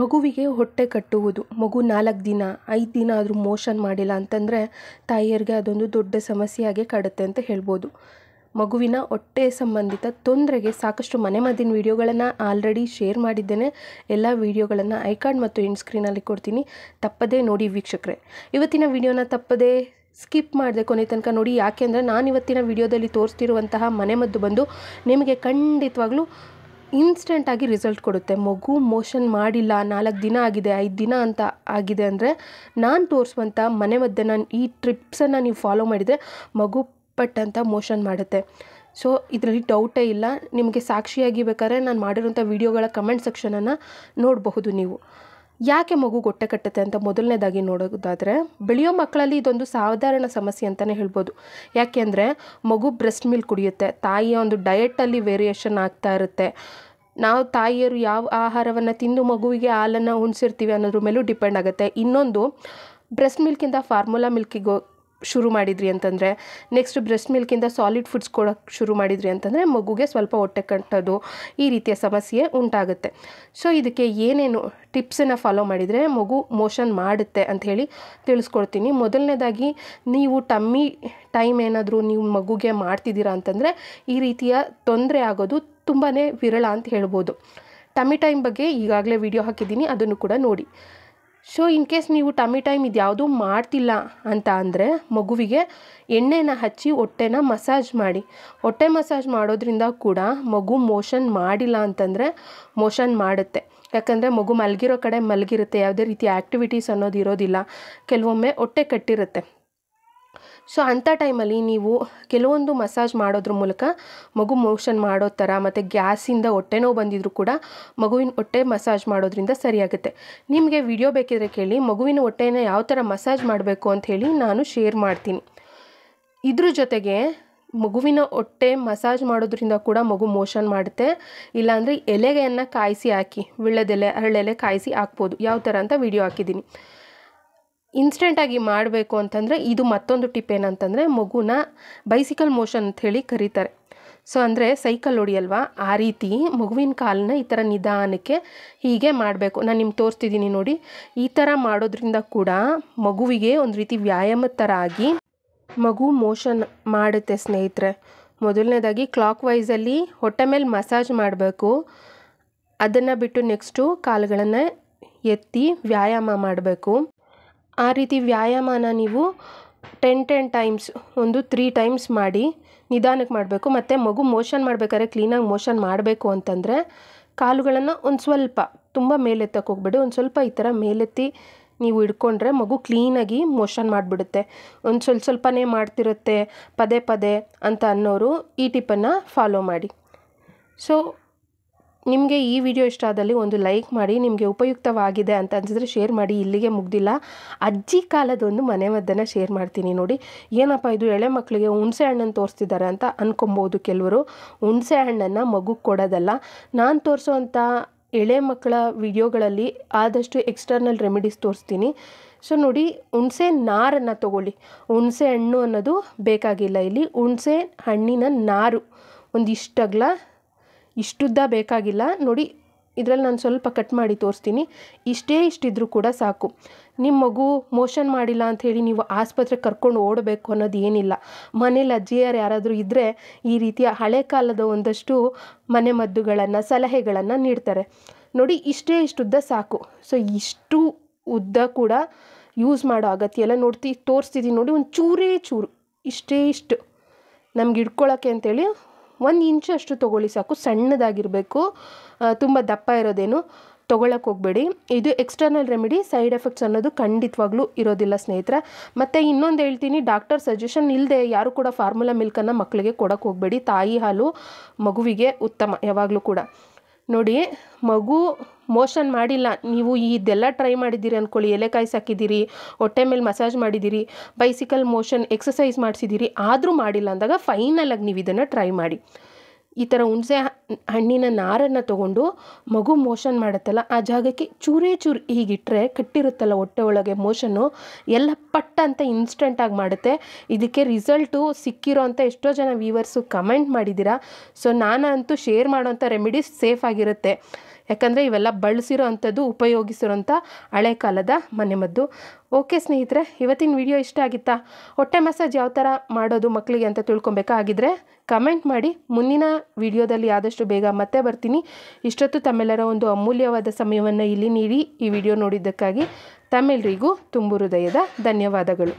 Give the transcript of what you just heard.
ಮಗುವಿಗೆ ಹೊಟ್ಟೆ ಕಟ್ಟುವುದು ಮಗು ನಾಲ್ಕು ದಿನ ಐದು ದಿನ ಆದರೂ ಮೋಷನ್ ಮಾಡಿಲ್ಲ ಅಂತಂದರೆ ತಾಯಿಯರಿಗೆ ಅದೊಂದು ದೊಡ್ಡ ಸಮಸ್ಯೆಯಾಗೆ ಕಾಡುತ್ತೆ ಅಂತ ಹೇಳ್ಬೋದು ಮಗುವಿನ ಹೊಟ್ಟೆ ಸಂಬಂಧಿತ ತೊಂದರೆಗೆ ಸಾಕಷ್ಟು ಮನೆ ಮದ್ದಿನ ವೀಡಿಯೋಗಳನ್ನು ಆಲ್ರೆಡಿ ಶೇರ್ ಮಾಡಿದ್ದೇನೆ ಎಲ್ಲ ವೀಡಿಯೋಗಳನ್ನು ಐಕಾರ್ಡ್ ಮತ್ತು ಎಂಡ್ ಸ್ಕ್ರೀನಲ್ಲಿ ಕೊಡ್ತೀನಿ ತಪ್ಪದೇ ನೋಡಿ ವೀಕ್ಷಕರೇ ಇವತ್ತಿನ ವಿಡಿಯೋನ ತಪ್ಪದೇ ಸ್ಕಿಪ್ ಮಾಡಿದೆ ಕೊನೆ ತನಕ ನೋಡಿ ಯಾಕೆ ನಾನು ಇವತ್ತಿನ ವಿಡಿಯೋದಲ್ಲಿ ತೋರಿಸ್ತಿರುವಂತಹ ಮನೆಮದ್ದು ಬಂದು ನಿಮಗೆ ಖಂಡಿತವಾಗ್ಲೂ ಇನ್ಸ್ಟೆಂಟಾಗಿ ರಿಸಲ್ಟ್ ಕೊಡುತ್ತೆ ಮಗು ಮೋಷನ್ ಮಾಡಿಲ್ಲ ನಾಲ್ಕು ದಿನ ಆಗಿದೆ ಐದು ದಿನ ಅಂತ ಆಗಿದೆ ಅಂದರೆ ನಾನು ತೋರಿಸುವಂಥ ಮನೆ ಮಧ್ಯೆ ನಾನು ಈ ಟ್ರಿಪ್ಸನ್ನು ನೀವು ಫಾಲೋ ಮಾಡಿದರೆ ಮಗು ಪಟ್ ಮೋಷನ್ ಮಾಡುತ್ತೆ ಸೊ ಇದರಲ್ಲಿ ಡೌಟೇ ಇಲ್ಲ ನಿಮಗೆ ಸಾಕ್ಷಿಯಾಗಿ ಬೇಕಾದ್ರೆ ನಾನು ಮಾಡಿರೋಂಥ ವೀಡಿಯೋಗಳ ಕಮೆಂಟ್ ಸೆಕ್ಷನನ್ನು ನೋಡಬಹುದು ನೀವು ಯಾಕೆ ಮಗು ಗೊಟ್ಟೆ ಕಟ್ಟುತ್ತೆ ಅಂತ ಮೊದಲನೇದಾಗಿ ನೋಡೋದಾದರೆ ಬೆಳೆಯೋ ಮಕ್ಕಳಲ್ಲಿ ಇದೊಂದು ಸಾಧಾರಣ ಸಮಸ್ಯೆ ಅಂತಲೇ ಹೇಳ್ಬೋದು ಯಾಕೆ ಅಂದರೆ ಮಗು ಬ್ರೆಸ್ಟ್ ಮಿಲ್ಕ್ ಕುಡಿಯುತ್ತೆ ತಾಯಿಯ ಒಂದು ಡಯೆಟಲ್ಲಿ ವೇರಿಯೇಷನ್ ಆಗ್ತಾ ಇರುತ್ತೆ ನಾವು ತಾಯಿಯರು ಯಾವ ಆಹಾರವನ್ನು ತಿಂದು ಮಗುವಿಗೆ ಹಾಲನ್ನು ಉಣಿಸಿರ್ತೀವಿ ಅನ್ನೋದ್ರ ಮೇಲೂ ಡಿಪೆಂಡ್ ಆಗುತ್ತೆ ಇನ್ನೊಂದು ಬ್ರೆಸ್ಟ್ ಮಿಲ್ಕಿಂದ ಫಾರ್ಮುಲಾ ಮಿಲ್ಕಿಗೆ ಶುರು ಮಾಡಿದ್ರಿ ಅಂತಂದರೆ ನೆಕ್ಸ್ಟ್ ಬ್ರೆಸ್ಟ್ ಮಿಲ್ಕಿಂದ ಸಾಲಿಡ್ ಫುಡ್ಸ್ ಕೊಡೋಕ್ಕೆ ಶುರು ಮಾಡಿದ್ರಿ ಅಂತಂದರೆ ಮಗುಗೆ ಸ್ವಲ್ಪ ಹೊಟ್ಟೆ ಕಟ್ಟೋದು ಈ ರೀತಿಯ ಸಮಸ್ಯೆ ಉಂಟಾಗುತ್ತೆ ಸೊ ಇದಕ್ಕೆ ಏನೇನು ಟಿಪ್ಸನ್ನು ಫಾಲೋ ಮಾಡಿದರೆ ಮಗು ಮೋಷನ್ ಮಾಡುತ್ತೆ ಅಂತ ಹೇಳಿ ತಿಳಿಸ್ಕೊಡ್ತೀನಿ ಮೊದಲನೇದಾಗಿ ನೀವು ಟಮ್ಮಿ ಟೈಮ್ ಏನಾದರೂ ನೀವು ಮಗುಗೆ ಮಾಡ್ತಿದ್ದೀರಾ ಅಂತಂದರೆ ಈ ರೀತಿಯ ತೊಂದರೆ ಆಗೋದು ತುಂಬಾ ವಿರಳ ಅಂತ ಹೇಳ್ಬೋದು ಟಮ್ಮಿ ಟೈಮ್ ಬಗ್ಗೆ ಈಗಾಗಲೇ ವಿಡಿಯೋ ಹಾಕಿದ್ದೀನಿ ಅದನ್ನು ಕೂಡ ನೋಡಿ ಸೊ ಇನ್ ಕೇಸ್ ನೀವು ಟಮಿ ಟೈಮ್ ಯಾವುದೂ ಮಾಡ್ತಿಲ್ಲ ಅಂತ ಅಂದರೆ ಮಗುವಿಗೆ ಎಣ್ಣೆನ ಹಚ್ಚಿ ಹೊಟ್ಟೆನ ಮಸಾಜ್ ಮಾಡಿ ಹೊಟ್ಟೆ ಮಸಾಜ್ ಮಾಡೋದ್ರಿಂದ ಕೂಡ ಮಗು ಮೋಷನ್ ಮಾಡಿಲ್ಲ ಅಂತಂದರೆ ಮೋಷನ್ ಮಾಡುತ್ತೆ ಯಾಕಂದರೆ ಮಗು ಮಲಗಿರೋ ಕಡೆ ಮಲಗಿರುತ್ತೆ ಯಾವುದೇ ರೀತಿ ಆ್ಯಕ್ಟಿವಿಟೀಸ್ ಅನ್ನೋದು ಇರೋದಿಲ್ಲ ಕೆಲವೊಮ್ಮೆ ಹೊಟ್ಟೆ ಕಟ್ಟಿರುತ್ತೆ ಸೊ ಅಂಥ ಟೈಮಲ್ಲಿ ನೀವು ಕೆಲವೊಂದು ಮಸಾಜ್ ಮಾಡೋದ್ರ ಮೂಲಕ ಮಗು ಮೋಷನ್ ಮಾಡೋ ಥರ ಮತ್ತು ಗ್ಯಾಸಿಂದ ಹೊಟ್ಟೆ ನೋವು ಬಂದಿದ್ರೂ ಕೂಡ ಮಗುವಿನ ಹೊಟ್ಟೆ ಮಸಾಜ್ ಮಾಡೋದ್ರಿಂದ ಸರಿಯಾಗುತ್ತೆ ನಿಮಗೆ ವಿಡಿಯೋ ಬೇಕಿದ್ರೆ ಕೇಳಿ ಮಗುವಿನ ಹೊಟ್ಟೆಯನ್ನು ಯಾವ ಥರ ಮಸಾಜ್ ಮಾಡಬೇಕು ಅಂತ ಹೇಳಿ ನಾನು ಶೇರ್ ಮಾಡ್ತೀನಿ ಇದ್ರ ಜೊತೆಗೆ ಮಗುವಿನ ಹೊಟ್ಟೆ ಮಸಾಜ್ ಮಾಡೋದ್ರಿಂದ ಕೂಡ ಮಗು ಮೋಷನ್ ಮಾಡುತ್ತೆ ಇಲ್ಲಾಂದರೆ ಎಲೆಗೆಯನ್ನು ಕಾಯಿಸಿ ಹಾಕಿ ವಿಳ್ಳದೆಲೆ ಅರಳೆಲೆ ಕಾಯಿಸಿ ಹಾಕ್ಬೋದು ಯಾವ ಥರ ಅಂತ ವಿಡಿಯೋ ಹಾಕಿದ್ದೀನಿ ಇನ್ಸ್ಟೆಂಟಾಗಿ ಮಾಡಬೇಕು ಅಂತಂದರೆ ಇದು ಮತ್ತೊಂದು ಟಿಪ್ ಏನಂತಂದರೆ ಮಗುನ ಬೈಸಿಕಲ್ ಮೋಷನ್ ಅಂತ ಹೇಳಿ ಕರೀತಾರೆ ಸೊ ಅಂದರೆ ಸೈಕಲ್ ಹೊಡಿಯಲ್ವಾ ಆ ರೀತಿ ಮಗುವಿನ ಕಾಲನ್ನ ಈ ಥರ ನಿಧಾನಕ್ಕೆ ಹೀಗೆ ಮಾಡಬೇಕು ನಾನು ನಿಮ್ಗೆ ತೋರಿಸ್ತಿದ್ದೀನಿ ನೋಡಿ ಈ ಥರ ಮಾಡೋದ್ರಿಂದ ಕೂಡ ಮಗುವಿಗೆ ಒಂದು ರೀತಿ ವ್ಯಾಯಾಮದ ಥರ ಆಗಿ ಮಗು ಮೋಷನ್ ಮಾಡುತ್ತೆ ಸ್ನೇಹಿತರೆ ಮೊದಲನೇದಾಗಿ ಕ್ಲಾಕ್ ವೈಸಲ್ಲಿ ಹೊಟ್ಟೆ ಮೇಲೆ ಮಸಾಜ್ ಮಾಡಬೇಕು ಅದನ್ನು ಬಿಟ್ಟು ನೆಕ್ಸ್ಟು ಕಾಲುಗಳನ್ನು ಎತ್ತಿ ವ್ಯಾಯಾಮ ಮಾಡಬೇಕು ಆ ರೀತಿ ವ್ಯಾಯಾಮನ ನೀವು ಟೆನ್ ಟೆನ್ ಟೈಮ್ಸ್ ಒಂದು ತ್ರೀ ಟೈಮ್ಸ್ ಮಾಡಿ ನಿಧಾನಕ್ಕೆ ಮಾಡಬೇಕು ಮತ್ತು ಮಗು ಮೋಷನ್ ಮಾಡಬೇಕಾದ್ರೆ ಕ್ಲೀನಾಗಿ ಮೋಷನ್ ಮಾಡಬೇಕು ಅಂತಂದರೆ ಕಾಲುಗಳನ್ನು ಒಂದು ಸ್ವಲ್ಪ ತುಂಬ ಮೇಲೆತ್ತಕ್ಕೆ ಹೋಗ್ಬೇಡಿ ಒಂದು ಸ್ವಲ್ಪ ಈ ಥರ ಮೇಲೆತ್ತಿ ನೀವು ಇಟ್ಕೊಂಡ್ರೆ ಮಗು ಕ್ಲೀನಾಗಿ ಮೋಷನ್ ಮಾಡಿಬಿಡುತ್ತೆ ಒಂದು ಸ್ವಲ್ಪ ಸ್ವಲ್ಪನೇ ಮಾಡ್ತಿರುತ್ತೆ ಪದೇ ಪದೇ ಅಂತ ಅನ್ನೋರು ಈ ಟಿಪ್ಪನ್ನು ಫಾಲೋ ಮಾಡಿ ಸೊ ನಿಮಗೆ ಈ ವಿಡಿಯೋ ಇಷ್ಟ ಆದಲ್ಲಿ ಒಂದು ಲೈಕ್ ಮಾಡಿ ನಿಮಗೆ ಉಪಯುಕ್ತವಾಗಿದೆ ಅಂತ ಅನ್ಸಿದ್ರೆ ಶೇರ್ ಮಾಡಿ ಇಲ್ಲಿಗೆ ಮುಗ್ದಿಲ್ಲ ಅಜ್ಜಿ ಕಾಲದೊಂದು ಮದ್ದನ್ನು ಶೇರ್ ಮಾಡ್ತೀನಿ ನೋಡಿ ಏನಪ್ಪ ಇದು ಎಳೆ ಮಕ್ಕಳಿಗೆ ಹುಣಸೆ ಹಣ್ಣನ್ನು ತೋರಿಸ್ತಿದ್ದಾರೆ ಅಂತ ಅಂದ್ಕೊಬೋದು ಕೆಲವರು ಹುಣಸೆ ಹಣ್ಣನ್ನು ಮಗುಗೆ ಕೊಡೋದಲ್ಲ ನಾನು ತೋರಿಸೋವಂಥ ಎಳೆ ಮಕ್ಕಳ ವಿಡಿಯೋಗಳಲ್ಲಿ ಆದಷ್ಟು ಎಕ್ಸ್ಟರ್ನಲ್ ರೆಮಿಡೀಸ್ ತೋರಿಸ್ತೀನಿ ಸೊ ನೋಡಿ ಹುಣಸೆ ನಾರನ್ನು ತಗೊಳ್ಳಿ ಹುಣಸೆ ಹಣ್ಣು ಅನ್ನೋದು ಬೇಕಾಗಿಲ್ಲ ಇಲ್ಲಿ ಹುಣಸೆ ಹಣ್ಣಿನ ನಾರು ಒಂದಿಷ್ಟಗ್ಲ ಇಷ್ಟುದ್ದ ಬೇಕಾಗಿಲ್ಲ ನೋಡಿ ಇದರಲ್ಲಿ ನಾನು ಸ್ವಲ್ಪ ಕಟ್ ಮಾಡಿ ತೋರಿಸ್ತೀನಿ ಇಷ್ಟೇ ಇಷ್ಟಿದ್ರೂ ಕೂಡ ಸಾಕು ನಿಮ್ಮ ಮಗು ಮೋಷನ್ ಮಾಡಿಲ್ಲ ಅಂಥೇಳಿ ನೀವು ಆಸ್ಪತ್ರೆಗೆ ಕರ್ಕೊಂಡು ಓಡಬೇಕು ಅನ್ನೋದು ಏನಿಲ್ಲ ಮನೇಲಿ ಅಜ್ಜಿಯರು ಯಾರಾದರೂ ಇದ್ದರೆ ಈ ರೀತಿಯ ಹಳೆ ಕಾಲದ ಒಂದಷ್ಟು ಮನೆ ಮದ್ದುಗಳನ್ನು ಸಲಹೆಗಳನ್ನು ನೀಡ್ತಾರೆ ನೋಡಿ ಇಷ್ಟೇ ಇಷ್ಟುದ್ದ ಸಾಕು ಸೊ ಇಷ್ಟು ಉದ್ದ ಕೂಡ ಯೂಸ್ ಮಾಡೋ ಅಗತ್ಯ ಎಲ್ಲ ನೋಡ್ತಿ ತೋರಿಸ್ತಿದ್ದೀನಿ ನೋಡಿ ಒಂದು ಚೂರೇ ಚೂರು ಇಷ್ಟೇ ಇಷ್ಟು ನಮ್ಗೆ ಇಡ್ಕೊಳ್ಳೋಕ್ಕೆ ಅಂತೇಳಿ ಒಂದು ಇಂಚು ಅಷ್ಟು ತೊಗೊಳ್ಳಿ ಸಾಕು ಸಣ್ಣದಾಗಿರಬೇಕು ತುಂಬ ದಪ್ಪ ಇರೋದೇನು ತೊಗೊಳಕ್ಕೆ ಹೋಗಬೇಡಿ ಇದು ಎಕ್ಸ್ಟರ್ನಲ್ ರೆಮಿಡಿ ಸೈಡ್ ಎಫೆಕ್ಟ್ಸ್ ಅನ್ನೋದು ಖಂಡಿತವಾಗ್ಲೂ ಇರೋದಿಲ್ಲ ಸ್ನೇಹಿತರೆ ಮತ್ತು ಇನ್ನೊಂದು ಹೇಳ್ತೀನಿ ಡಾಕ್ಟರ್ ಸಜೆಷನ್ ಇಲ್ಲದೆ ಯಾರು ಕೂಡ ಫಾರ್ಮುಲಾ ಮಿಲ್ಕನ್ನು ಮಕ್ಕಳಿಗೆ ಕೊಡೋಕ್ಕೆ ಹೋಗಬೇಡಿ ತಾಯಿ ಹಾಲು ಮಗುವಿಗೆ ಉತ್ತಮ ಯಾವಾಗಲೂ ಕೂಡ ನೋಡಿ ಮಗು ಮೋಷನ್ ಮಾಡಿಲ್ಲ ನೀವು ಇದೆಲ್ಲ ಟ್ರೈ ಮಾಡಿದ್ದೀರಿ ಅಂದ್ಕೊಳ್ಳಿ ಎಲೆಕಾಯಿ ಸಾಕಿದ್ದೀರಿ ಹೊಟ್ಟೆ ಮೇಲೆ ಮಸಾಜ್ ಮಾಡಿದ್ದೀರಿ ಬೈಸಿಕಲ್ ಮೋಷನ್ ಎಕ್ಸಸೈಸ್ ಮಾಡಿಸಿದ್ದೀರಿ ಆದರೂ ಮಾಡಿಲ್ಲ ಅಂದಾಗ ಫೈನಲಾಗಿ ನೀವು ಇದನ್ನು ಟ್ರೈ ಮಾಡಿ ಈ ಥರ ಹುಣಸೆ ಹಣ್ಣಿನ ನಾರನ್ನು ತೊಗೊಂಡು ಮಗು ಮೋಷನ್ ಮಾಡುತ್ತಲ್ಲ ಆ ಜಾಗಕ್ಕೆ ಚೂರೇ ಚೂರು ಹೀಗಿಟ್ಟರೆ ಕಟ್ಟಿರುತ್ತಲ್ಲ ಹೊಟ್ಟೆ ಒಳಗೆ ಮೋಷನ್ನು ಎಲ್ಲ ಪಟ್ಟ ಅಂತ ಇನ್ಸ್ಟೆಂಟಾಗಿ ಮಾಡುತ್ತೆ ಇದಕ್ಕೆ ರಿಸಲ್ಟು ಸಿಕ್ಕಿರೋ ಅಂತ ಎಷ್ಟೋ ಜನ ವ್ಯೂವರ್ಸು ಕಮೆಂಟ್ ಮಾಡಿದ್ದೀರಾ ಸೊ ನಾನಂತೂ ಶೇರ್ ಮಾಡೋಂಥ ರೆಮಿಡೀಸ್ ಸೇಫ್ ಆಗಿರುತ್ತೆ ಯಾಕಂದರೆ ಇವೆಲ್ಲ ಬಳಸಿರೋ ಅಂಥದ್ದು ಉಪಯೋಗಿಸಿರೋಂಥ ಹಳೆ ಕಾಲದ ಮನೆಮದ್ದು ಓಕೆ ಸ್ನೇಹಿತರೆ ಇವತ್ತಿನ ವಿಡಿಯೋ ಇಷ್ಟ ಆಗಿತ್ತಾ ಹೊಟ್ಟೆ ಮಸಾಜ್ ಯಾವ ಥರ ಮಾಡೋದು ಮಕ್ಕಳಿಗೆ ಅಂತ ತಿಳ್ಕೊಬೇಕಾಗಿದ್ರೆ ಕಮೆಂಟ್ ಮಾಡಿ ಮುಂದಿನ ವಿಡಿಯೋದಲ್ಲಿ ಆದಷ್ಟು ಬೇಗ ಮತ್ತೆ ಬರ್ತೀನಿ ಇಷ್ಟೊತ್ತು ತಮ್ಮೆಲ್ಲರ ಒಂದು ಅಮೂಲ್ಯವಾದ ಸಮಯವನ್ನು ಇಲ್ಲಿ ನೀಡಿ ಈ ವಿಡಿಯೋ ನೋಡಿದ್ದಕ್ಕಾಗಿ ತಮ್ಮೆಲ್ಲರಿಗೂ ತುಂಬು ಹೃದಯದ ಧನ್ಯವಾದಗಳು